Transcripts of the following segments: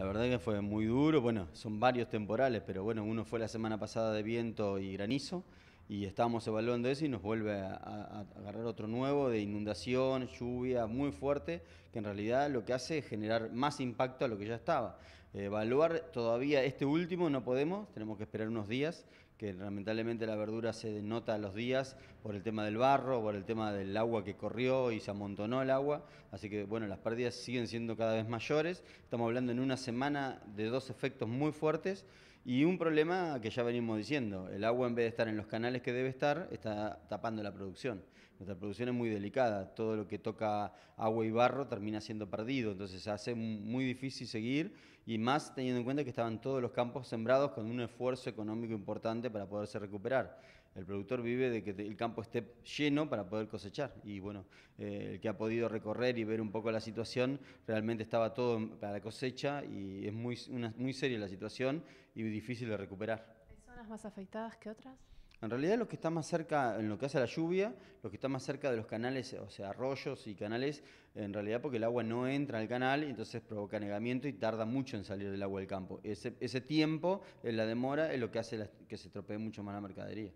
La verdad que fue muy duro, bueno, son varios temporales, pero bueno, uno fue la semana pasada de viento y granizo y estábamos evaluando eso y nos vuelve a, agarrar otro nuevo de inundación, lluvia muy fuerte, que en realidad lo que hace es generar más impacto a lo que ya estaba evaluar todavía este último, no podemos, tenemos que esperar unos días, que lamentablemente la verdura se denota a los días por el tema del barro, por el tema del agua que corrió y se amontonó el agua, así que bueno, las pérdidas siguen siendo cada vez mayores, estamos hablando en una semana de dos efectos muy fuertes y un problema que ya venimos diciendo, el agua en vez de estar en los canales que debe estar, está tapando la producción. Nuestra producción es muy delicada, todo lo que toca agua y barro termina siendo perdido, entonces se hace muy difícil seguir y más teniendo en cuenta que estaban todos los campos sembrados con un esfuerzo económico importante para poderse recuperar. El productor vive de que el campo esté lleno para poder cosechar. Y bueno, eh, el que ha podido recorrer y ver un poco la situación, realmente estaba todo para la cosecha y es muy, muy seria la situación y difícil de recuperar. ¿Hay zonas más afectadas que otras? En realidad lo que está más cerca, en lo que hace la lluvia, lo que está más cerca de los canales, o sea, arroyos y canales, en realidad porque el agua no entra al canal y entonces provoca negamiento y tarda mucho en salir del agua del campo. Ese, ese tiempo, eh, la demora, es lo que hace que se tropee mucho más la mercadería.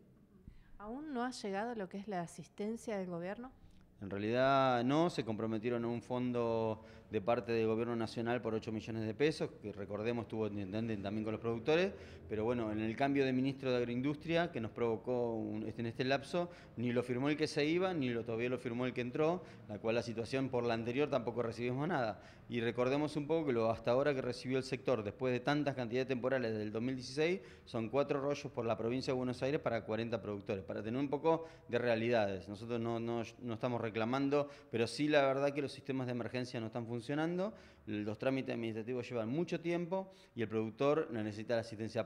¿Aún no ha llegado lo que es la asistencia del gobierno? En realidad no, se comprometieron a un fondo de parte del Gobierno Nacional por 8 millones de pesos, que recordemos estuvo también con los productores, pero bueno, en el cambio de ministro de Agroindustria que nos provocó este, en este lapso, ni lo firmó el que se iba, ni todavía lo firmó el que entró, la cual la situación por la anterior tampoco recibimos nada. Y recordemos un poco que lo hasta ahora que recibió el sector, después de tantas cantidades temporales del 2016, son cuatro rollos por la provincia de Buenos Aires para 40 productores, para tener un poco de realidades. Nosotros no, no, no reclamando, pero sí la verdad que los sistemas de emergencia no están funcionando, los trámites administrativos llevan mucho tiempo y el productor necesita la asistencia